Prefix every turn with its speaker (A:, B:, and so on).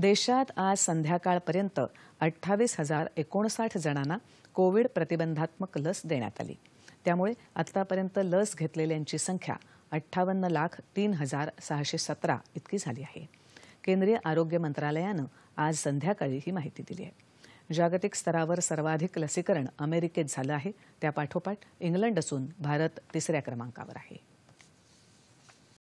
A: देशात आज संध्याकाळपर्यंत अठ्ठावीस हजार एकोणसाठ जणांना कोविड प्रतिबंधात्मक लस देण्यात आली त्यामुळे आतापर्यंत लस घेतलेल्यांची संख्या अठ्ठावन्न लाख तीन हजार सहाशे सतरा इतकी झाली आहे केंद्रीय आरोग्य मंत्रालयानं आज संध्याकाळी ही माहिती दिली आहे जागतिक स्तरावर सर्वाधिक लसीकरण अमेरिकेत झालं आहे त्यापाठोपाठ इंग्लंड असून भारत तिसऱ्या क्रमांकावर आहे